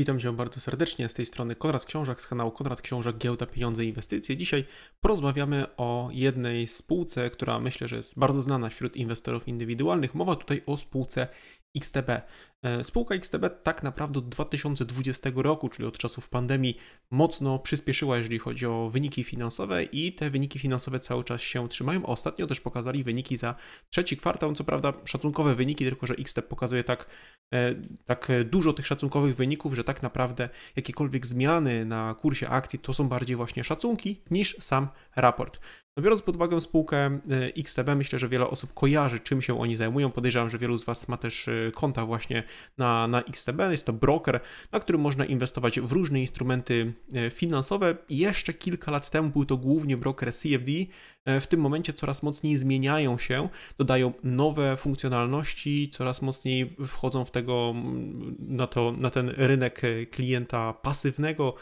Witam Cię bardzo serdecznie z tej strony Konrad Książak z kanału Konrad Książak Giełda Pieniądze Inwestycje. Dzisiaj porozmawiamy o jednej spółce, która myślę, że jest bardzo znana wśród inwestorów indywidualnych. Mowa tutaj o spółce XTB. E, spółka XTB tak naprawdę od 2020 roku, czyli od czasów pandemii, mocno przyspieszyła, jeżeli chodzi o wyniki finansowe i te wyniki finansowe cały czas się trzymają. Ostatnio też pokazali wyniki za trzeci kwartał, co prawda szacunkowe wyniki, tylko że XTB pokazuje tak, e, tak dużo tych szacunkowych wyników, że tak naprawdę jakiekolwiek zmiany na kursie akcji to są bardziej właśnie szacunki niż sam raport. No biorąc pod uwagę spółkę e, XTB, myślę, że wiele osób kojarzy, czym się oni zajmują. Podejrzewam, że wielu z Was ma też e, konta właśnie na, na XTB. Jest to broker, na którym można inwestować w różne instrumenty e, finansowe. Jeszcze kilka lat temu był to głównie broker CFD. W tym momencie coraz mocniej zmieniają się, dodają nowe funkcjonalności, coraz mocniej wchodzą w tego, mm, na, to, na ten rynek klienta pasywnego,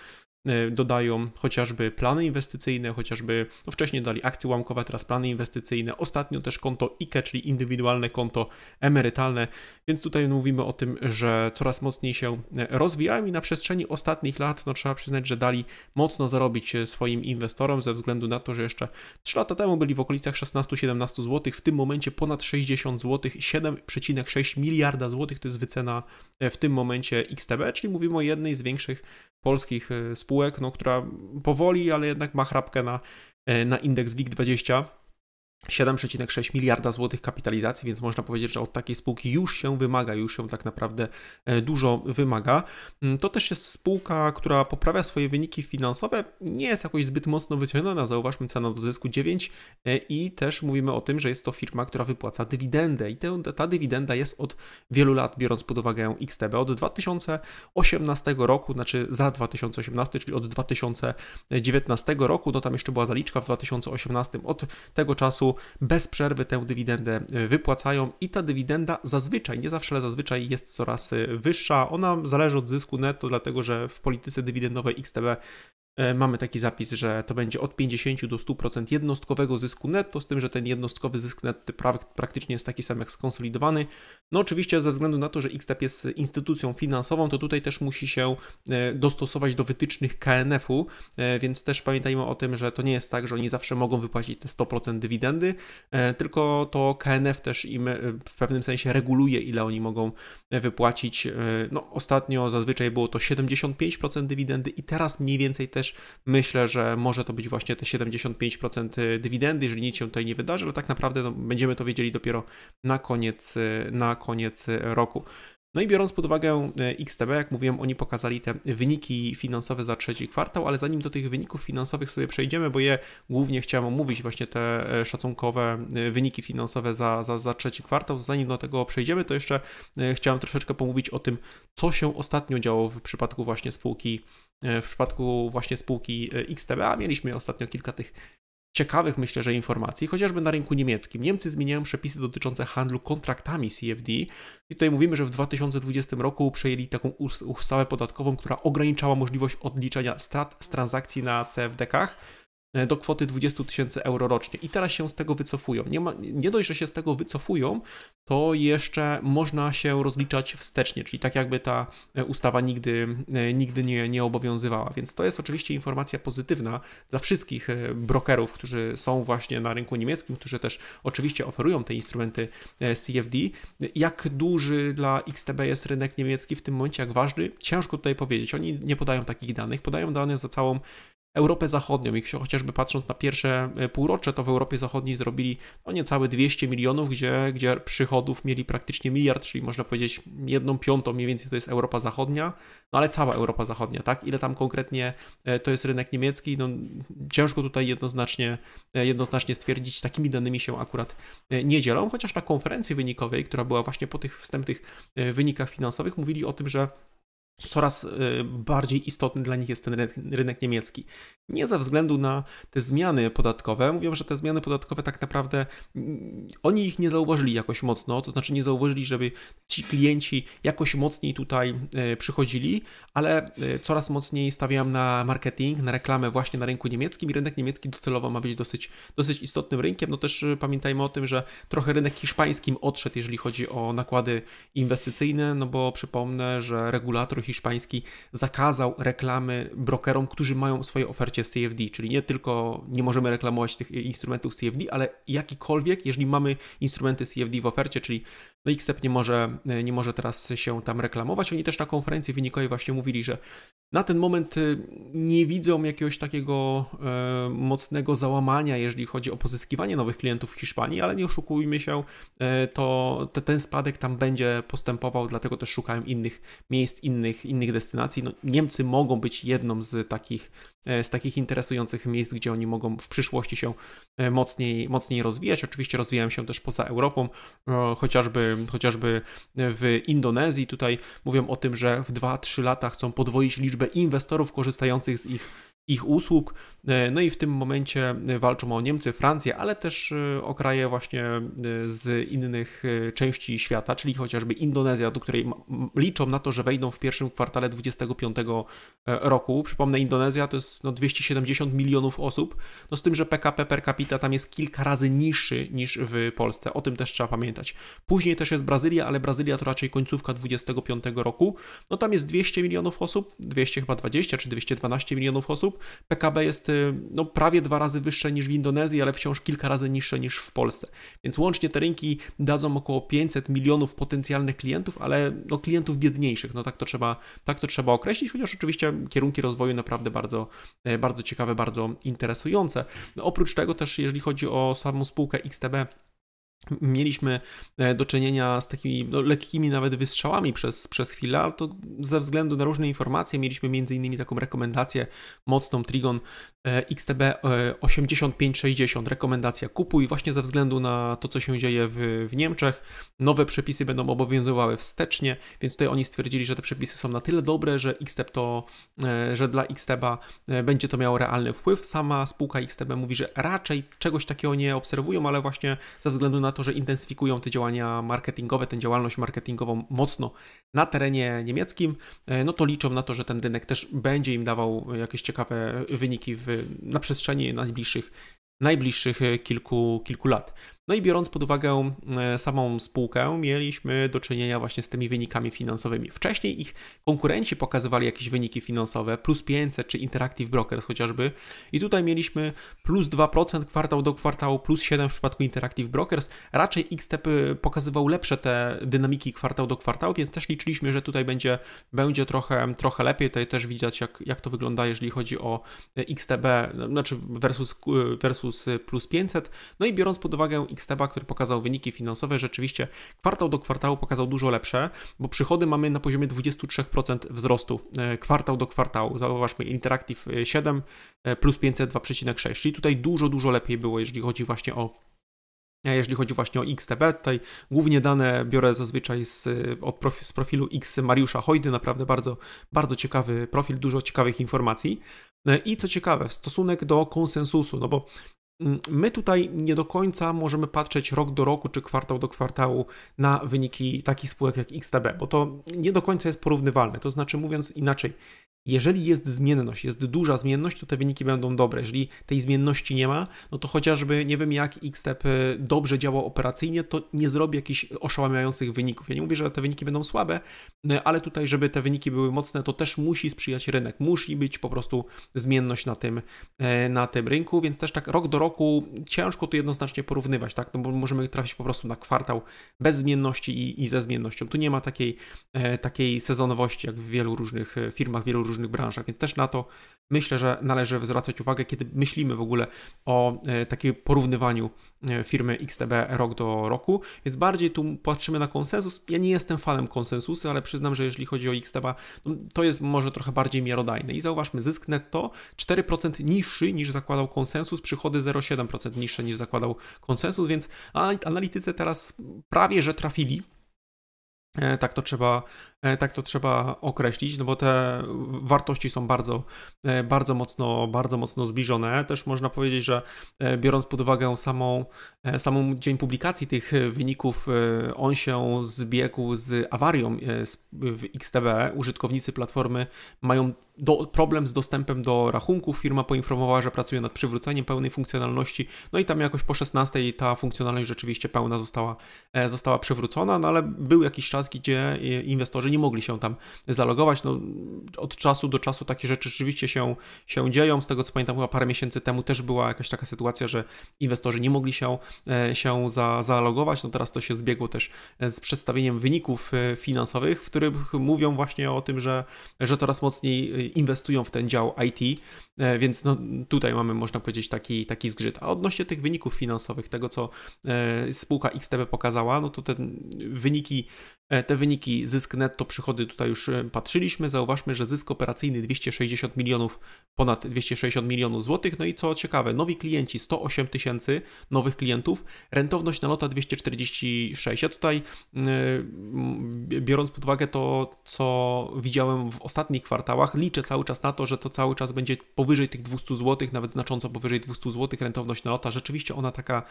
E, dodają chociażby plany inwestycyjne, chociażby no wcześniej dali akcje łamkowe, teraz plany inwestycyjne, ostatnio też konto IKE, czyli indywidualne konto emerytalne, więc tutaj mówimy o tym, że coraz mocniej się e, rozwijają i na przestrzeni ostatnich lat no, trzeba przyznać, że dali mocno zarobić e, swoim inwestorom ze względu na to, że jeszcze 3 lata temu byli w okolicach 16-17 zł, w tym momencie ponad 60 zł, 7,6 miliarda złotych to jest wycena w tym momencie XTB, czyli mówimy o jednej z większych polskich e, spółek, no, która powoli, ale jednak ma chrapkę na, e, na indeks WIG20. 7,6 miliarda złotych kapitalizacji, więc można powiedzieć, że od takiej spółki już się wymaga, już ją tak naprawdę e, dużo wymaga. Mm, to też jest spółka, która poprawia swoje wyniki finansowe, nie jest jakoś zbyt mocno wyceniona, zauważmy cena do zysku 9 e, i też mówimy o tym, że jest to firma, która wypłaca dywidendę i te, ta dywidenda jest od wielu lat, biorąc pod uwagę XTB, od 2018 roku, znaczy za 2018, czyli od 2019 roku, no tam jeszcze była zaliczka w 2018, od tego czasu bez przerwy tę dywidendę y, wypłacają i ta dywidenda zazwyczaj, nie zawsze, ale zazwyczaj jest coraz y, wyższa. Ona zależy od zysku netto, dlatego że w polityce dywidendowej XTB E, mamy taki zapis, że to będzie od 50 do 100% jednostkowego zysku netto, z tym, że ten jednostkowy zysk netto praktycznie jest taki sam jak skonsolidowany. No oczywiście ze względu na to, że XTEP jest instytucją finansową, to tutaj też musi się e, dostosować do wytycznych KNF-u, e, więc też pamiętajmy o tym, że to nie jest tak, że oni zawsze mogą wypłacić te 100% dywidendy, tylko to KNF też im w pewnym sensie reguluje, ile oni mogą wypłacić. No ostatnio zazwyczaj było to 75% dywidendy i teraz mniej więcej też też myślę, że może to być właśnie te 75% dywidendy, jeżeli nic się tutaj nie wydarzy, ale tak naprawdę no, będziemy to wiedzieli dopiero na koniec, na koniec roku. No i biorąc pod uwagę e, XTB, jak mówiłem, oni pokazali te wyniki finansowe za trzeci kwartał, ale zanim do tych wyników finansowych sobie przejdziemy, bo je głównie chciałem omówić, właśnie te e, szacunkowe e, wyniki finansowe za, za, za trzeci kwartał, zanim do tego przejdziemy, to jeszcze chciałem troszeczkę pomówić o tym, co się ostatnio działo w przypadku właśnie spółki E, w przypadku właśnie spółki e, XTBA mieliśmy ostatnio kilka tych ciekawych, myślę, że informacji, chociażby na rynku niemieckim. Niemcy zmieniają przepisy dotyczące handlu kontraktami CFD i tutaj mówimy, że w 2020 roku przejęli taką ustawę podatkową, która ograniczała możliwość odliczenia strat z transakcji na CFD-kach E, do kwoty 20 tysięcy euro rocznie. I teraz się z tego wycofują. Nie, ma, nie dość, że się z tego wycofują, to jeszcze można się rozliczać wstecznie, czyli tak jakby ta e, ustawa nigdy, e, nigdy nie, nie obowiązywała. Więc to jest oczywiście informacja pozytywna dla wszystkich brokerów, którzy są właśnie na rynku niemieckim, którzy też oczywiście oferują te instrumenty CFD. Jak duży dla XTB jest rynek niemiecki w tym momencie, jak ważny, ciężko tutaj powiedzieć. Oni nie podają takich danych, podają dane za całą Europę Zachodnią. Jak się chociażby patrząc na pierwsze e, półrocze, to w Europie Zachodniej zrobili no niecałe 200 milionów, gdzie, gdzie przychodów mieli praktycznie miliard, czyli można powiedzieć jedną piątą mniej więcej to jest Europa Zachodnia, no ale cała Europa Zachodnia, tak? Ile tam konkretnie e, to jest rynek niemiecki? No ciężko tutaj jednoznacznie, e, jednoznacznie stwierdzić, takimi danymi się akurat nie dzielą, chociaż na konferencji wynikowej, która była właśnie po tych wstępnych wynikach finansowych, mówili o tym, że coraz y, bardziej istotny dla nich jest ten rynek niemiecki. Nie ze względu na te zmiany podatkowe. Mówią, że te zmiany podatkowe tak naprawdę mm, oni ich nie zauważyli jakoś mocno, to znaczy nie zauważyli, żeby ci klienci jakoś mocniej tutaj y, przychodzili, ale y, coraz mocniej stawiam na marketing, na reklamę właśnie na rynku niemieckim i rynek niemiecki docelowo ma być dosyć, dosyć istotnym rynkiem. No też pamiętajmy o tym, że trochę rynek hiszpańskim odszedł, jeżeli chodzi o nakłady inwestycyjne, no bo przypomnę, że regulator hiszpański zakazał reklamy brokerom, którzy mają w swojej ofercie CFD, czyli nie tylko nie możemy reklamować tych instrumentów CFD, ale jakikolwiek, jeżeli mamy instrumenty CFD w ofercie, czyli no XTEP nie może, nie może teraz się tam reklamować. Oni też na konferencji wynikowej właśnie mówili, że na ten moment y, nie widzą jakiegoś takiego e, mocnego załamania, jeżeli chodzi o pozyskiwanie nowych klientów w Hiszpanii, ale nie oszukujmy się, e, to te, ten spadek tam będzie postępował, dlatego też szukałem innych miejsc, innych, innych destynacji. No, Niemcy mogą być jedną z takich E, z takich interesujących miejsc, gdzie oni mogą w przyszłości się e, mocniej, mocniej rozwijać. Oczywiście rozwijają się też poza Europą, e, chociażby, chociażby w Indonezji. Tutaj mówią o tym, że w 2-3 lata chcą podwoić liczbę inwestorów korzystających z ich ich usług. E, no i w tym momencie e, walczą o Niemcy, Francję, ale też e, o kraje właśnie z innych części świata, czyli chociażby Indonezja, do której liczą na to, że wejdą w pierwszym kwartale 2025 roku. Przypomnę, Indonezja to jest no 270 milionów osób, no z tym, że PKP per capita tam jest kilka razy niższy niż w Polsce. O tym też trzeba pamiętać. Później też jest Brazylia, ale Brazylia to raczej końcówka 2025 roku. No tam jest 200 milionów osób, 200 chyba 20 czy 212 milionów osób. PKB jest y, no, prawie dwa razy wyższe niż w Indonezji, ale wciąż kilka razy niższe niż w Polsce. Więc łącznie te rynki dadzą około 500 milionów potencjalnych klientów, ale no, klientów biedniejszych. No tak to trzeba, tak to trzeba określić, chociaż oczywiście kierunki rozwoju naprawdę bardzo, e, bardzo ciekawe, bardzo interesujące. No, oprócz tego też, jeżeli chodzi o samą spółkę XTB, mieliśmy e, do czynienia z takimi no, lekkimi nawet wystrzałami przez, przez chwilę, ale to ze względu na różne informacje mieliśmy m.in. taką rekomendację mocną Trigon e, XTB 8560, e, rekomendacja kupuj właśnie ze względu na to, co się dzieje w, w Niemczech. Nowe przepisy będą obowiązywały wstecznie, więc tutaj oni stwierdzili, że te przepisy są na tyle dobre, że xtb to, że dla XTEBa będzie to miało realny wpływ. Sama spółka XTB mówi, że raczej czegoś takiego nie obserwują, ale właśnie ze względu na to, to, że intensyfikują te działania marketingowe, tę działalność marketingową mocno na terenie niemieckim, e, no to liczą na to, że ten rynek też będzie im dawał jakieś ciekawe wyniki w, na przestrzeni najbliższych najbliższych e, kilku, kilku lat. No i biorąc pod uwagę e, samą spółkę, mieliśmy do czynienia właśnie z tymi wynikami finansowymi. Wcześniej ich konkurenci pokazywali jakieś wyniki finansowe, plus 500 czy Interactive Brokers chociażby. I tutaj mieliśmy plus 2% kwartał do kwartału, plus 7 w przypadku Interactive Brokers. Raczej XTEP pokazywał lepsze te dynamiki kwartał do kwartału, więc też liczyliśmy, że tutaj będzie, będzie trochę, trochę lepiej. Tutaj też widać, jak, jak to wygląda, jeżeli chodzi o e, XTB, znaczy versus, e, versus plus 500. No i biorąc pod uwagę Xteba, który pokazał wyniki finansowe, rzeczywiście kwartał do kwartału pokazał dużo lepsze, bo przychody mamy na poziomie 23% wzrostu e, kwartał do kwartału. Zauważmy Interactive 7 e, e, plus 502,6, czyli tutaj dużo, dużo lepiej było, jeżeli chodzi właśnie o jeżeli chodzi właśnie o XTB, tutaj głównie dane biorę zazwyczaj z, od profi, z profilu X Mariusza Hojdy, naprawdę bardzo, bardzo ciekawy profil, dużo ciekawych informacji. I co ciekawe, stosunek do konsensusu, no bo Mm, my tutaj nie do końca możemy patrzeć rok do roku czy kwartał do kwartału na wyniki takich spółek jak XTB, bo to nie do końca jest porównywalne. To znaczy, mówiąc inaczej, jeżeli jest zmienność, jest duża zmienność, to te wyniki będą dobre. Jeżeli tej zmienności nie ma, no to chociażby nie wiem jak Xtep y, dobrze działa operacyjnie, to nie zrobi jakichś oszałamiających wyników. Ja nie mówię, że te wyniki będą słabe, y, ale tutaj, żeby te wyniki były mocne, to też musi sprzyjać rynek. Musi być po prostu zmienność na tym, y, na tym rynku, więc też tak rok do roku ciężko tu jednoznacznie porównywać, tak? No bo możemy trafić po prostu na kwartał bez zmienności i, i ze zmiennością. Tu nie ma takiej, takiej sezonowości, jak w wielu różnych firmach, wielu różnych różnych branżach, więc też na to myślę, że należy zwracać uwagę, kiedy myślimy w ogóle o e, takim porównywaniu e, firmy XTB rok do roku, więc bardziej tu patrzymy na konsensus. Ja nie jestem fanem konsensusu, ale przyznam, że jeżeli chodzi o XTB, no, to jest może trochę bardziej miarodajne i zauważmy, zysk netto 4% niższy niż zakładał konsensus, przychody 0,7% niższe niż zakładał konsensus, więc analitycy teraz prawie, że trafili E, tak to, trzeba, e, tak to trzeba określić, no bo te wartości są bardzo, e, bardzo, mocno, bardzo mocno zbliżone. Też można powiedzieć, że biorąc pod uwagę samą, samą dzień publikacji tych wyników, on się zbiegł z awarią w XTB. Użytkownicy platformy mają do, problem z dostępem do rachunków. Firma poinformowała, że pracuje nad przywróceniem pełnej funkcjonalności. No i tam jakoś po 16 ta funkcjonalność rzeczywiście pełna została, e, została przywrócona, no ale był jakiś czas, gdzie e, inwestorzy nie mogli się tam zalogować. No, od czasu do czasu takie rzeczy rzeczywiście się, się dzieją. Z tego co pamiętam, chyba parę miesięcy temu też była jakaś taka sytuacja, że inwestorzy nie mogli się, e, się za, zalogować. No teraz to się zbiegło też z przedstawieniem wyników finansowych, w których mówią właśnie o tym, że, że coraz mocniej inwestują w ten dział IT, e, więc no, tutaj mamy, można powiedzieć, taki, taki zgrzyt. A odnośnie tych wyników finansowych, tego co e, spółka XTB pokazała, no to te wyniki E, te wyniki zysk netto, przychody tutaj już e, patrzyliśmy. Zauważmy, że zysk operacyjny 260 milionów, ponad 260 milionów złotych. No i co ciekawe, nowi klienci 108 tysięcy nowych klientów, rentowność na lota 246. Ja tutaj biorąc pod uwagę to, co widziałem w ostatnich kwartałach, liczę cały czas na to, że to cały czas będzie powyżej tych 200 złotych, nawet znacząco powyżej 200 złotych rentowność na lota. Rzeczywiście ona taka,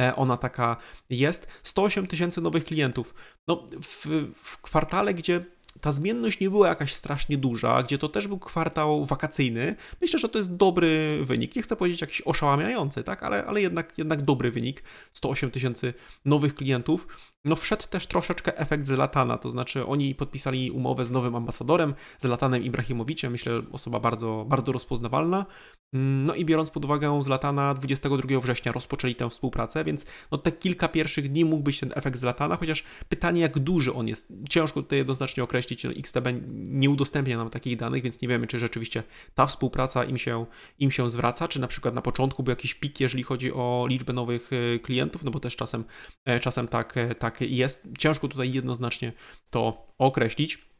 e, ona taka jest. 108 tysięcy nowych klientów no, w, w kwartale, gdzie ta zmienność nie była jakaś strasznie duża, gdzie to też był kwartał wakacyjny. Myślę, że to jest dobry wynik. Nie chcę powiedzieć jakiś oszałamiający, tak? ale, ale jednak, jednak dobry wynik. 108 tysięcy nowych klientów. No wszedł też troszeczkę efekt Zlatana, to znaczy oni podpisali umowę z nowym ambasadorem, Zlatanem Ibrahimowiciem, myślę osoba bardzo, bardzo rozpoznawalna. Mm, no i biorąc pod uwagę Zlatana, 22 września rozpoczęli tę współpracę, więc no te kilka pierwszych dni mógł być ten efekt Zlatana, chociaż pytanie jak duży on jest, ciężko tutaj jednoznacznie określić, określić. No, XTB nie udostępnia nam takich danych, więc nie wiemy, czy rzeczywiście ta współpraca im się, im się zwraca, czy na przykład na początku był jakiś pik, jeżeli chodzi o liczbę nowych e, klientów, no bo też czasem, e, czasem tak, e, tak jest. Ciężko tutaj jednoznacznie to określić.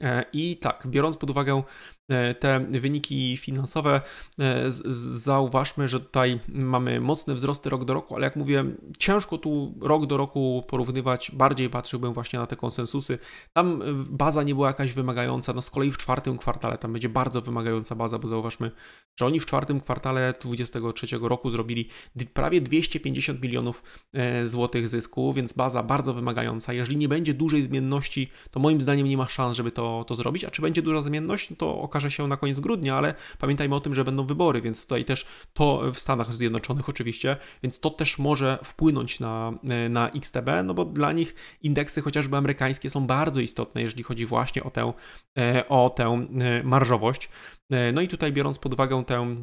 E, I tak, biorąc pod uwagę e, te wyniki finansowe, e, zauważmy, że tutaj mamy mocne wzrosty rok do roku, ale jak mówię, ciężko tu rok do roku porównywać. Bardziej patrzyłbym właśnie na te konsensusy. Tam baza nie była jakaś wymagająca. No z kolei w czwartym kwartale tam będzie bardzo wymagająca baza, bo zauważmy, że oni w czwartym kwartale 2023 roku zrobili prawie 250 milionów złotych zysku, więc baza bardzo wymagająca. Jeżeli nie będzie dużej zmienności, to moim zdaniem nie ma szans, żeby to to, to zrobić. A czy będzie duża zmienność, no to okaże się na koniec grudnia, ale pamiętajmy o tym, że będą wybory, więc tutaj też to w Stanach Zjednoczonych oczywiście, więc to też może wpłynąć na, e, na XTB, no bo dla nich indeksy chociażby amerykańskie są bardzo istotne, jeżeli chodzi właśnie o tę, e, o tę e, marżowość. No i tutaj biorąc pod uwagę tę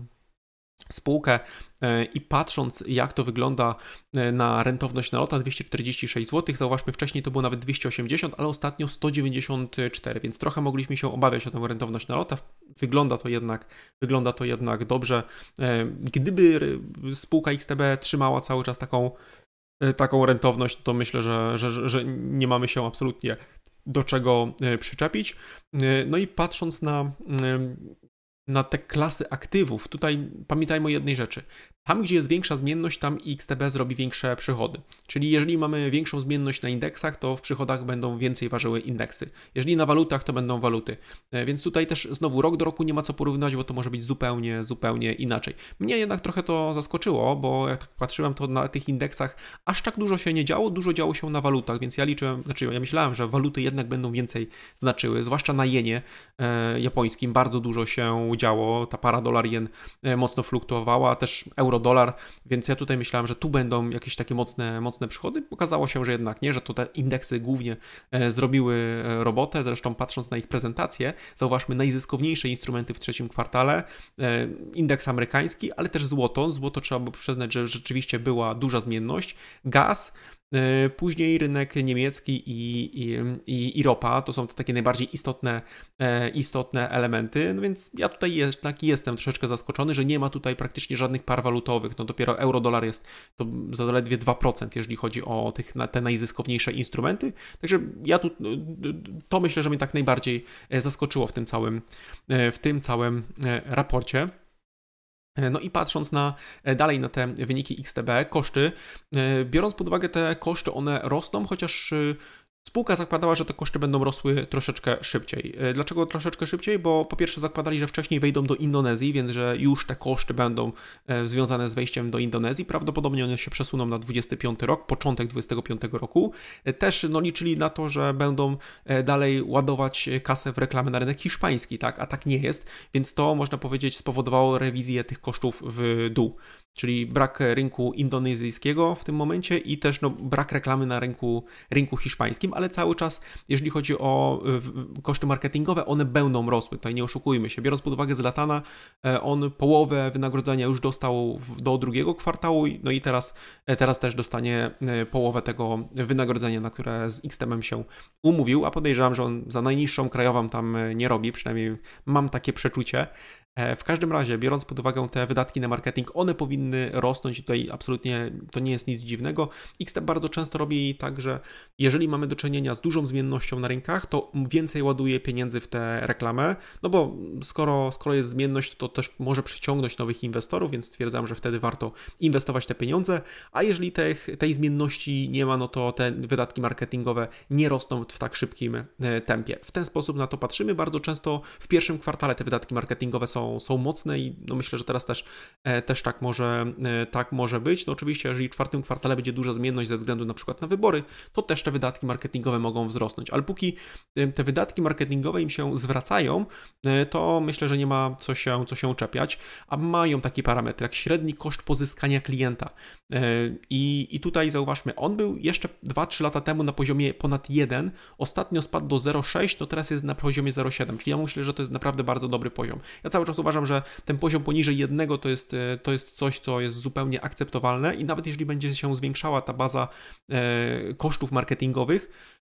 spółkę e, i patrząc jak to wygląda e, na rentowność na lota 246 zł, zauważmy wcześniej to było nawet 280, ale ostatnio 194, więc trochę mogliśmy się obawiać o tę rentowność na lota. Wygląda to jednak, wygląda to jednak dobrze. E, gdyby spółka XTB trzymała cały czas taką, taką rentowność, to myślę, że, że, że nie mamy się absolutnie do czego przyczepić. No i patrząc na na te klasy aktywów, tutaj pamiętajmy o jednej rzeczy. Tam, gdzie jest większa zmienność, tam XTB zrobi większe przychody. Czyli jeżeli mamy większą zmienność na indeksach, to w przychodach będą więcej ważyły indeksy. Jeżeli na walutach, to będą waluty. E, więc tutaj też znowu rok do roku nie ma co porównać, bo to może być zupełnie, zupełnie inaczej. Mnie jednak trochę to zaskoczyło, bo jak tak patrzyłem, to na tych indeksach aż tak dużo się nie działo, dużo działo się na walutach, więc ja liczyłem, znaczy ja myślałem, że waluty jednak będą więcej znaczyły, zwłaszcza na jenie e, japońskim bardzo dużo się działo, ta para dolar jen e, mocno fluktuowała, też euro euro-dolar, więc ja tutaj myślałem, że tu będą jakieś takie mocne, mocne przychody. Okazało się, że jednak nie, że to te indeksy głównie e, zrobiły e, robotę. Zresztą patrząc na ich prezentację, zauważmy najzyskowniejsze instrumenty w trzecim kwartale, e, indeks amerykański, ale też złoto. Złoto trzeba by przyznać, że rzeczywiście była duża zmienność. Gaz, E, później rynek niemiecki i, i, i, i ropa to są te takie najbardziej istotne, e, istotne elementy. No więc ja tutaj jednak jestem troszeczkę zaskoczony, że nie ma tutaj praktycznie żadnych par walutowych. No dopiero euro-dolar jest to zaledwie 2%, jeżeli chodzi o tych, te najzyskowniejsze instrumenty. Także ja tu no, to myślę, że mnie tak najbardziej e, zaskoczyło w tym całym, w tym całym raporcie. E, no i patrząc na e, dalej na te wyniki XTB, koszty, e, biorąc pod uwagę te koszty, one rosną, chociaż Spółka zakładała, że te koszty będą rosły troszeczkę szybciej. E, dlaczego troszeczkę szybciej? Bo po pierwsze zakładali, że wcześniej wejdą do Indonezji, więc że już te koszty będą e, związane z wejściem do Indonezji. Prawdopodobnie one się przesuną na 25 rok, początek 25 roku. E, też no, liczyli na to, że będą dalej ładować kasę w reklamy na rynek hiszpański, tak? A tak nie jest, więc to można powiedzieć spowodowało rewizję tych kosztów w dół czyli brak rynku indonezyjskiego w tym momencie i też no, brak reklamy na rynku, rynku hiszpańskim wszystkim, ale cały czas, jeżeli chodzi o e, koszty marketingowe, one będą rosły. Tutaj nie oszukujmy się. Biorąc pod uwagę Zlatana, e, on połowę wynagrodzenia już dostał do drugiego kwartału, no i teraz, e, teraz też dostanie połowę tego wynagrodzenia, na które z XTM się umówił, a podejrzewam, że on za najniższą krajową tam nie robi, przynajmniej mam takie przeczucie. E, w każdym razie, biorąc pod uwagę te wydatki na marketing, one powinny rosnąć i tutaj absolutnie to nie jest nic dziwnego. Xtep bardzo często robi tak, że jeżeli mamy do czynienia z dużą zmiennością na rynkach, to więcej ładuje pieniędzy w tę reklamę, no bo skoro, skoro jest zmienność, to też może przyciągnąć nowych inwestorów, więc stwierdzam, że wtedy warto inwestować te pieniądze, a jeżeli tej zmienności nie ma, no to te wydatki marketingowe nie rosną w tak szybkim e, tempie. W ten sposób na to patrzymy. Bardzo często w pierwszym kwartale te wydatki marketingowe są są, są mocne i no myślę, że teraz też, e, też tak, może, e, tak może być. No oczywiście, jeżeli w czwartym kwartale będzie duża zmienność ze względu na przykład na wybory, to też te wydatki marketingowe mogą wzrosnąć. Ale póki e, te wydatki marketingowe im się zwracają, to myślę, że nie ma co się, co się czepiać, a mają taki parametr jak średni koszt pozyskania klienta. I, i tutaj zauważmy, on był jeszcze 2-3 lata temu na poziomie ponad 1, ostatnio spadł do 0,6, to no teraz jest na poziomie 0,7, czyli ja myślę, że to jest naprawdę bardzo dobry poziom. Ja cały natomiast uważam, że ten poziom poniżej jednego to jest, e, to jest coś, co jest zupełnie akceptowalne i nawet jeżeli będzie się zwiększała ta baza e, kosztów marketingowych,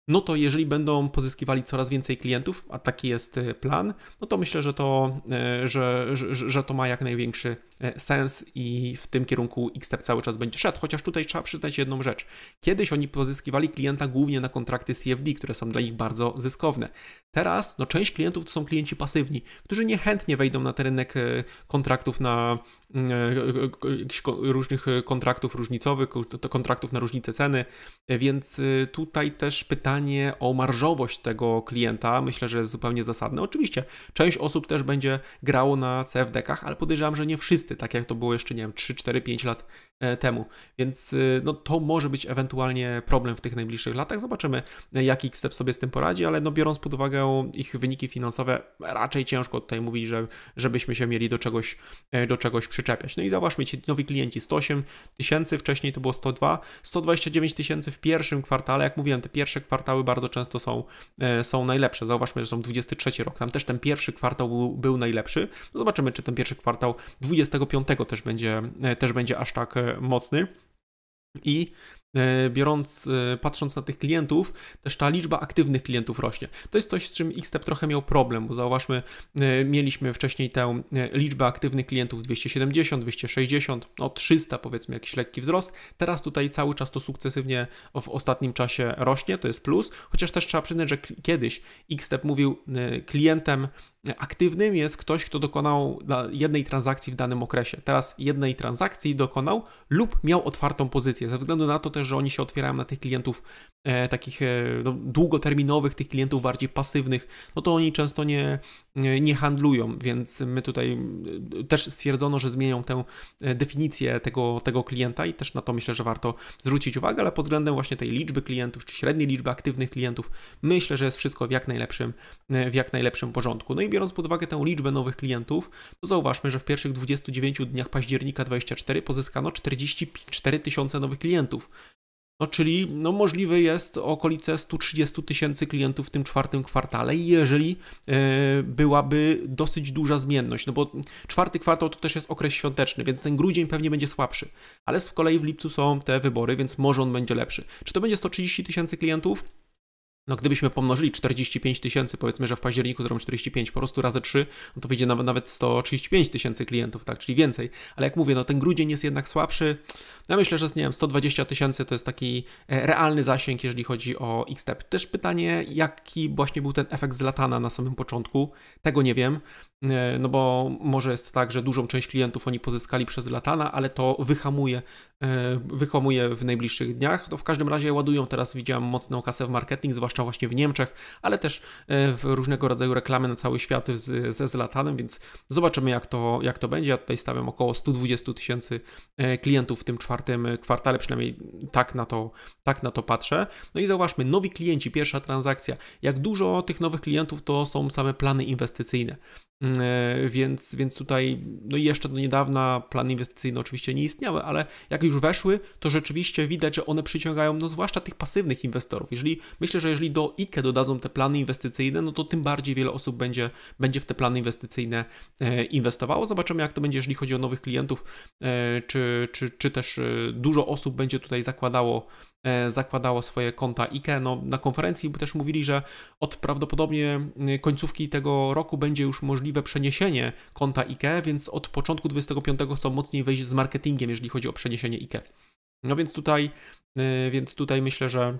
no to jeżeli będą pozyskiwali coraz więcej klientów, a taki jest e, plan, no to myślę, że to, że, że, że to ma jak największy sens i w tym kierunku Xtep cały czas będzie szedł. Chociaż tutaj trzeba przyznać jedną rzecz. Kiedyś oni pozyskiwali klienta głównie na kontrakty CFD, które są dla nich bardzo zyskowne. Teraz no, część klientów to są klienci pasywni, którzy niechętnie wejdą na ten rynek e, kontraktów na mm, e, różnych e, kontraktów różnicowych, kontraktów na różnice ceny, więc tutaj też pytanie o marżowość tego klienta myślę, że jest zupełnie zasadne. Oczywiście część osób też będzie grało na CFD-kach, ale podejrzewam, że nie wszyscy, tak jak to było jeszcze, nie wiem, 3, 4, 5 lat E, temu. Więc y, no, to może być ewentualnie problem w tych najbliższych latach. Zobaczymy, e, jaki Step sobie z tym poradzi, ale no, biorąc pod uwagę ich wyniki finansowe, raczej ciężko tutaj mówić, że, żebyśmy się mieli do czegoś, e, do czegoś przyczepiać. No i zauważmy, ci nowi klienci 108 tysięcy, wcześniej to było 102, 129 tysięcy w pierwszym kwartale. Jak mówiłem, te pierwsze kwartały bardzo często są, są najlepsze. Zauważmy, że są 23 rok. Tam też ten pierwszy kwartał był, był najlepszy. No, zobaczymy, czy ten pierwszy kwartał 25 też będzie, też będzie aż tak mocny. I e, biorąc, e, patrząc na tych klientów, też ta liczba aktywnych klientów rośnie. To jest coś, z czym Xtep trochę miał problem, bo zauważmy, e, mieliśmy wcześniej tę liczbę aktywnych klientów 270, 260, no 300 powiedzmy, jakiś lekki wzrost. Teraz tutaj cały czas to sukcesywnie w ostatnim czasie rośnie, to jest plus, chociaż też trzeba przyznać, że kiedyś Xtep mówił klientem aktywnym jest ktoś, kto dokonał jednej transakcji w danym okresie. Teraz jednej transakcji dokonał lub miał otwartą pozycję, ze względu na to też, że oni się otwierają na tych klientów e, takich e, no, długoterminowych, tych klientów bardziej pasywnych, no to oni często nie, nie handlują, więc my tutaj y, też stwierdzono, że zmienią tę y, definicję tego, tego klienta i też na to myślę, że warto zwrócić uwagę, ale pod względem właśnie tej liczby klientów, czy średniej liczby aktywnych klientów, myślę, że jest wszystko w jak najlepszym, y, w jak najlepszym porządku. No i biorąc pod uwagę tę liczbę nowych klientów, to zauważmy, że w pierwszych 29 dniach października 2024 pozyskano 44 tysiące nowych klientów. No, czyli no, możliwe jest okolice 130 tysięcy klientów w tym czwartym kwartale, jeżeli e, byłaby dosyć duża zmienność, no bo czwarty kwartał to też jest okres świąteczny, więc ten grudzień pewnie będzie słabszy, ale z kolei w lipcu są te wybory, więc może on będzie lepszy. Czy to będzie 130 tysięcy klientów? no gdybyśmy pomnożyli 45 tysięcy, powiedzmy, że w październiku zrobimy 45, po prostu razy 3, no to wyjdzie nawet, nawet 135 tysięcy klientów, tak, czyli więcej. Ale jak mówię, no ten grudzień jest jednak słabszy. No ja myślę, że nie wiem, 120 tysięcy to jest taki e, realny zasięg, jeżeli chodzi o Xtep. Też pytanie, jaki właśnie był ten efekt z latana na samym początku, tego nie wiem. E, no bo może jest tak, że dużą część klientów oni pozyskali przez Latana, ale to wyhamuje, e, wyhamuje w najbliższych dniach. To no w każdym razie ładują teraz, widziałem mocną kasę w marketing, zwłaszcza właśnie w Niemczech, ale też e, w różnego rodzaju reklamy na cały świat z, ze Zlatanem, więc zobaczymy jak to, jak to będzie. Ja tutaj stawiam około 120 tysięcy klientów w tym czwartym kwartale, przynajmniej tak na, to, tak na to patrzę. No i zauważmy, nowi klienci, pierwsza transakcja. Jak dużo tych nowych klientów to są same plany inwestycyjne. Mm, e, więc, więc tutaj no jeszcze do niedawna plany inwestycyjne oczywiście nie istniały, ale jak już weszły, to rzeczywiście widać, że one przyciągają, no zwłaszcza tych pasywnych inwestorów. Jeżeli myślę, że jeżeli do IKE dodadzą te plany inwestycyjne, no to tym bardziej wiele osób będzie, będzie w te plany inwestycyjne e, inwestowało. Zobaczymy, jak to będzie, jeżeli chodzi o nowych klientów, e, czy, czy, czy też dużo osób będzie tutaj zakładało E, zakładało swoje konta IKE. No, na konferencji też mówili, że od prawdopodobnie mm, końcówki tego roku będzie już możliwe przeniesienie konta IKE, więc od początku 25 chcą mocniej wejść z marketingiem, jeżeli chodzi o przeniesienie IKE. No więc tutaj, e, więc tutaj myślę, że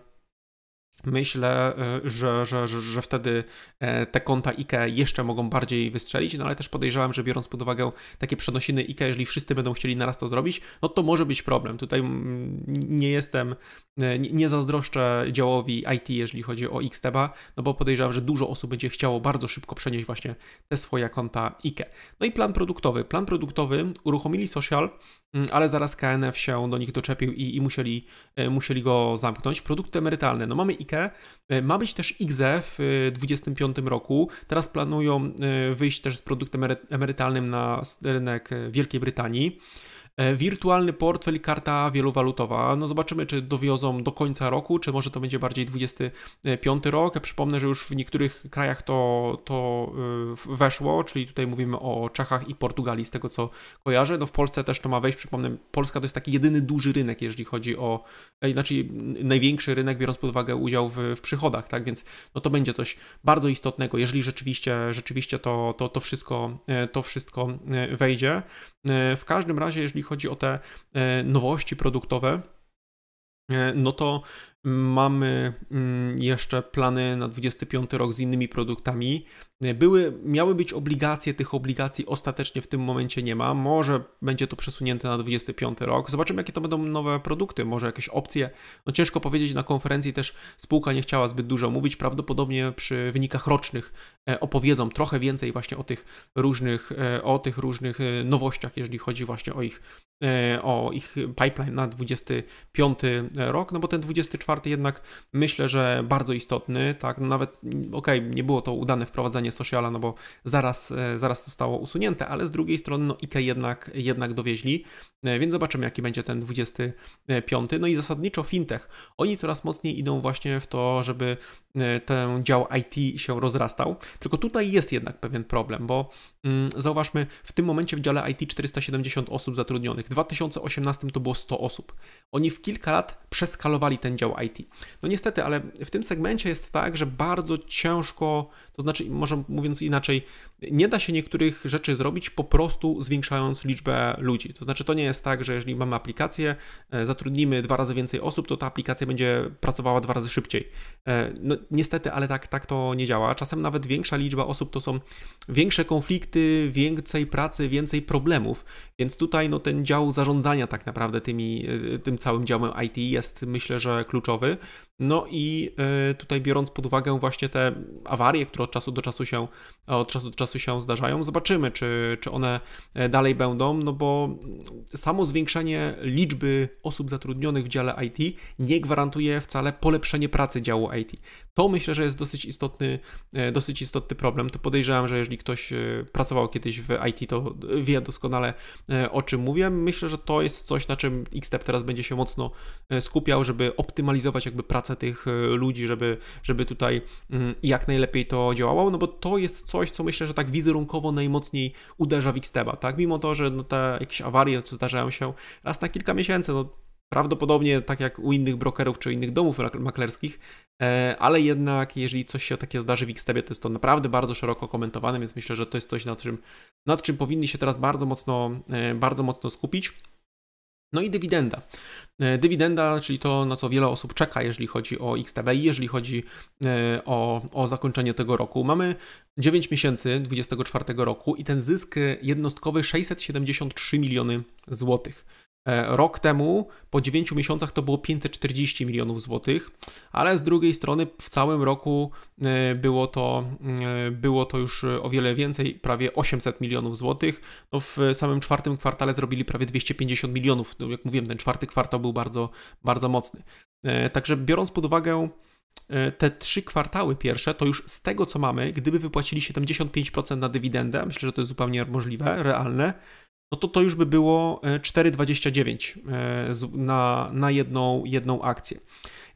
Myślę, y, że, że, że, wtedy e, te konta IKE jeszcze mogą bardziej wystrzelić, no ale też podejrzewam, że biorąc pod uwagę takie przenosiny IKE, jeżeli wszyscy będą chcieli naraz to zrobić, no to może być problem. Tutaj mm, nie jestem, e, nie zazdroszczę działowi IT, jeżeli chodzi o Xteba, no bo podejrzewam, że dużo osób będzie chciało bardzo szybko przenieść właśnie te swoje konta IKE. No i plan produktowy. Plan produktowy uruchomili social Mm, ale zaraz KNF się do nich doczepił i, i musieli, e, musieli go zamknąć. Produkty emerytalne. No mamy IKE, ma być też IGZE w 2025 e, roku. Teraz planują e, wyjść też z produktem emerytalnym na rynek Wielkiej Brytanii. E, wirtualny portfel i karta wielowalutowa. No zobaczymy, czy dowiozą do końca roku, czy może to będzie bardziej 25 rok. Ja przypomnę, że już w niektórych krajach to, to y, weszło, czyli tutaj mówimy o Czechach i Portugalii, z tego co kojarzę. No w Polsce też to ma wejść. Przypomnę, Polska to jest taki jedyny duży rynek, jeżeli chodzi o, e, znaczy największy rynek, biorąc pod uwagę udział w, w przychodach, tak? Więc no to będzie coś bardzo istotnego, jeżeli rzeczywiście, rzeczywiście to, to, to, wszystko, e, to wszystko wejdzie. W każdym razie, jeżeli chodzi o te e, nowości produktowe, e, no to mamy mm, jeszcze plany na 25 rok z innymi produktami. Były, miały być obligacje, tych obligacji ostatecznie w tym momencie nie ma. Może będzie to przesunięte na 25 rok. Zobaczymy, jakie to będą nowe produkty, może jakieś opcje. No ciężko powiedzieć, na konferencji też spółka nie chciała zbyt dużo mówić. Prawdopodobnie przy wynikach rocznych e, opowiedzą trochę więcej właśnie o tych różnych, e, o tych różnych e, nowościach, jeżeli chodzi właśnie o ich, o ich pipeline na 25 rok, no bo ten 24 jednak myślę, że bardzo istotny, tak, no nawet, okej, okay, nie było to udane wprowadzenie sociala, no bo zaraz, e, zaraz zostało usunięte, ale z drugiej strony, no IKE jednak, jednak dowieźli, e, więc zobaczymy, jaki będzie ten 25. No i zasadniczo fintech. Oni coraz mocniej idą właśnie w to, żeby e, ten dział IT się rozrastał. Tylko tutaj jest jednak pewien problem, bo mm, zauważmy, w tym momencie w dziale IT 470 osób zatrudnionych. W 2018 to było 100 osób. Oni w kilka lat przeskalowali ten dział IT. No niestety, ale w tym segmencie jest tak, że bardzo ciężko, to znaczy, może mówiąc inaczej, nie da się niektórych rzeczy zrobić po prostu zwiększając liczbę ludzi. To znaczy, to nie jest tak, że jeżeli mamy aplikację, e, zatrudnimy dwa razy więcej osób, to ta aplikacja będzie pracowała dwa razy szybciej. E, no niestety, ale tak, tak to nie działa. Czasem nawet większa liczba osób to są większe konflikty, więcej pracy, więcej problemów. Więc tutaj no, ten dział zarządzania tak naprawdę tymi, e, tym całym działem IT jest myślę, że kluczowy kluczowy, no i y, tutaj biorąc pod uwagę właśnie te awarie, które od czasu do czasu się, od czasu do czasu się zdarzają, zobaczymy, czy, czy one e, dalej będą, no bo samo zwiększenie liczby osób zatrudnionych w dziale IT nie gwarantuje wcale polepszenie pracy działu IT. To myślę, że jest dosyć istotny, e, dosyć istotny problem. To podejrzewam, że jeżeli ktoś e, pracował kiedyś w IT, to wie doskonale o czym mówię. Myślę, że to jest coś, na czym Xtep teraz będzie się mocno skupiał, żeby optymalizować jakby pracę pracę tych e, ludzi, żeby, żeby tutaj mm, jak najlepiej to działało, no bo to jest coś, co myślę, że tak wizerunkowo najmocniej uderza w Xteba, tak? Mimo to, że no te jakieś awarie co zdarzają się raz na kilka miesięcy, no prawdopodobnie tak jak u innych brokerów czy innych domów maklerskich, e, ale jednak jeżeli coś się takie zdarzy w Xtebie, to jest to naprawdę bardzo szeroko komentowane, więc myślę, że to jest coś, nad czym, nad czym powinni się teraz bardzo mocno, e, bardzo mocno skupić. No i dywidenda. E, dywidenda, czyli to, na co wiele osób czeka, jeżeli chodzi o XTB i jeżeli chodzi e, o, o zakończenie tego roku. Mamy 9 miesięcy 2024 roku i ten zysk jednostkowy 673 miliony złotych. E, rok temu po 9 miesiącach to było 540 milionów złotych, ale z drugiej strony w całym roku e, było to, e, było to już o wiele więcej, prawie 800 milionów złotych. No w samym czwartym kwartale zrobili prawie 250 milionów. No jak mówiłem, ten czwarty kwartał był bardzo, bardzo mocny. Także biorąc pod uwagę te trzy kwartały pierwsze, to już z tego co mamy, gdyby wypłacili 75% na dywidendę, myślę, że to jest zupełnie możliwe, realne, no to to już by było 4,29 e, e, na, na jedną, jedną akcję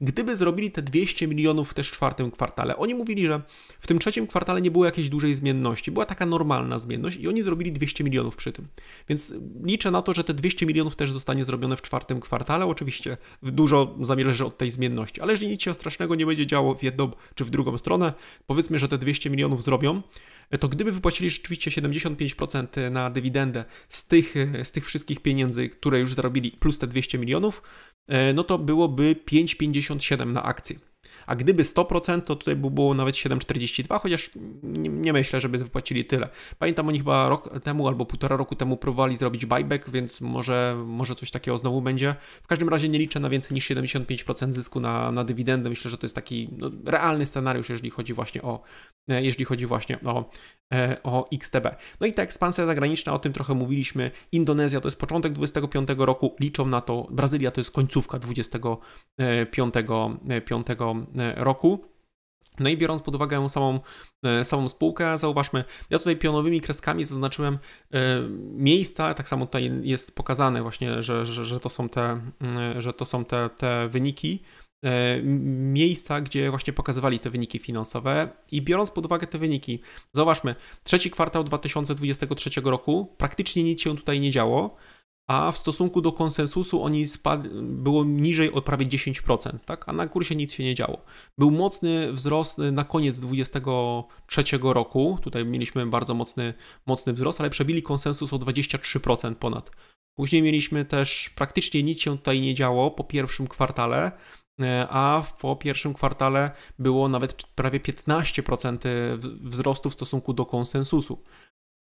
gdyby zrobili te 200 milionów też w czwartym kwartale. Oni mówili, że w tym trzecim kwartale nie było jakiejś dużej zmienności, była taka normalna zmienność i oni zrobili 200 milionów przy tym. Więc liczę na to, że te 200 milionów też zostanie zrobione w czwartym kwartale. Oczywiście dużo zależy od tej zmienności, ale jeżeli nic się strasznego nie będzie działo w jedną czy w drugą stronę, powiedzmy, że te 200 milionów zrobią, to gdyby wypłacili rzeczywiście 75% na dywidendę z tych, z tych wszystkich pieniędzy, które już zarobili, plus te 200 milionów, E, no to byłoby 5,57 na akcję. A gdyby 100%, to tutaj by było nawet 7,42, chociaż nie, nie, myślę, żeby wypłacili tyle. Pamiętam, oni chyba rok temu albo półtora roku temu próbowali zrobić buyback, więc może, może coś takiego znowu będzie. W każdym razie nie liczę na więcej niż 75% zysku na, na dywidendę. Myślę, że to jest taki no, realny scenariusz, jeżeli chodzi właśnie o, E, jeśli chodzi właśnie o, e, o XTB. No i ta ekspansja zagraniczna, o tym trochę mówiliśmy. Indonezja to jest początek 25 roku, liczą na to, Brazylia to jest końcówka 25 5 e, roku. No i biorąc pod uwagę samą, samą spółkę, zauważmy, ja tutaj pionowymi kreskami zaznaczyłem miejsca, tak samo tutaj jest pokazane właśnie, że, że, że to są te, mm, że to są te, te wyniki. E, miejsca, gdzie właśnie pokazywali te wyniki finansowe i biorąc pod uwagę te wyniki, zauważmy, trzeci kwartał 2023 roku praktycznie nic się tutaj nie działo, a w stosunku do konsensusu oni spadli, było niżej o prawie 10%, tak? a na kursie nic się nie działo. Był mocny wzrost na koniec 2023 roku, tutaj mieliśmy bardzo mocny, mocny wzrost, ale przebili konsensus o 23% ponad. Później mieliśmy też praktycznie nic się tutaj nie działo po pierwszym kwartale, E, a po pierwszym kwartale było nawet prawie 15% e, wzrostu w stosunku do konsensusu.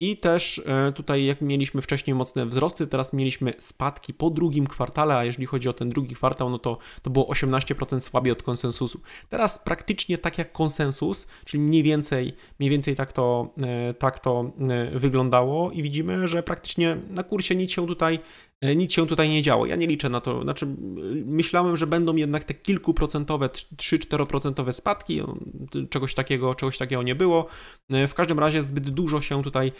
I też e, tutaj, jak mieliśmy wcześniej mocne wzrosty, teraz mieliśmy spadki po drugim kwartale, a jeżeli chodzi o ten drugi kwartał, no to, to było 18% słabiej od konsensusu. Teraz praktycznie tak jak konsensus, czyli mniej więcej, mniej więcej tak, to, tak to wyglądało i widzimy, że praktycznie na kursie nic się tutaj E, nic się tutaj nie działo. Ja nie liczę na to, znaczy e, myślałem, że będą jednak te kilkuprocentowe, 3-4% spadki, no, czegoś takiego, czegoś takiego nie było. E, w każdym razie zbyt dużo się tutaj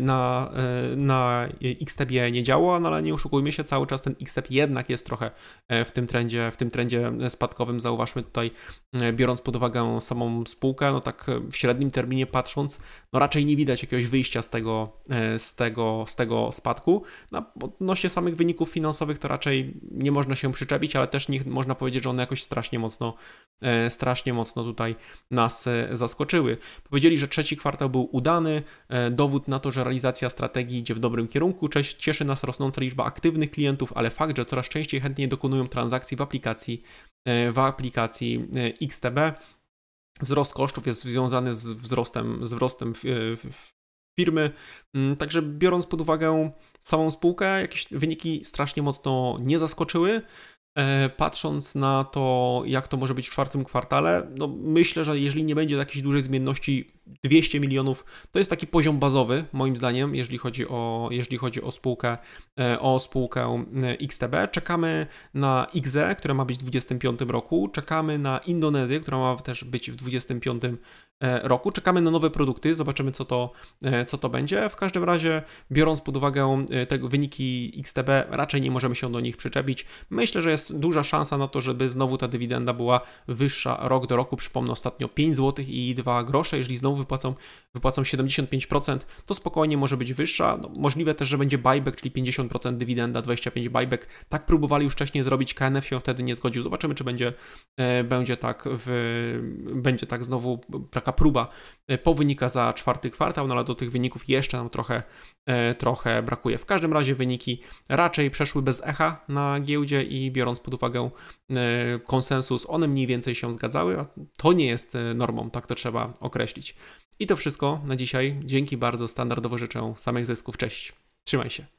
na, na XTB nie działo, no ale nie oszukujmy się, cały czas ten XTB jednak jest trochę w tym trendzie, w tym trendzie spadkowym, zauważmy tutaj, biorąc pod uwagę samą spółkę, no tak w średnim terminie patrząc, no raczej nie widać jakiegoś wyjścia z tego, z tego, z tego spadku. No, odnośnie samych wyników finansowych to raczej nie można się przyczepić, ale też nie można powiedzieć, że one jakoś strasznie mocno, e, strasznie mocno tutaj nas e, zaskoczyły. Powiedzieli, że trzeci kwartał był udany, e, dowód na to, że realizacja strategii idzie w dobrym kierunku. Cieszy nas rosnąca liczba aktywnych klientów, ale fakt, że coraz częściej chętnie dokonują transakcji w aplikacji, w aplikacji XTB. Wzrost kosztów jest związany z wzrostem, z wzrostem firmy. Mm, także biorąc pod uwagę całą spółkę jakieś wyniki strasznie mocno nie zaskoczyły. E, patrząc na to, jak to może być w czwartym kwartale, no myślę, że jeżeli nie będzie jakiejś dużej zmienności 200 milionów to jest taki poziom bazowy, moim zdaniem, jeżeli chodzi o, jeżeli chodzi o spółkę, e, o spółkę e, XTB. Czekamy na XE, która ma być w 25 roku, czekamy na Indonezję, która ma też być w 25 e, roku. Czekamy na nowe produkty, zobaczymy co to, co to będzie. W każdym razie, biorąc pod uwagę te wyniki XTB, raczej nie możemy się do nich przyczepić. Myślę, że jest duża szansa na to, żeby znowu ta dywidenda była wyższa rok do roku. Przypomnę ostatnio 5 zł i 2 grosze, jeżeli znowu wypłacą, wypłacą 75%, to spokojnie może być wyższa. No, możliwe też, że będzie buyback, czyli 50% dywidenda, 25% buyback. Tak próbowali już wcześniej zrobić, KNF się wtedy nie zgodził. Zobaczymy, czy będzie, e, będzie, tak, w, będzie tak znowu taka próba e, po wynika za czwarty kwartał, no ale do tych wyników jeszcze nam trochę, e, trochę brakuje. W każdym razie wyniki raczej przeszły bez echa na giełdzie i biorąc pod uwagę e, konsensus, one mniej więcej się zgadzały, a to nie jest e, normą, tak to trzeba określić. I to wszystko na dzisiaj. Dzięki bardzo, standardowo życzę samych zysków. Cześć. Trzymaj się.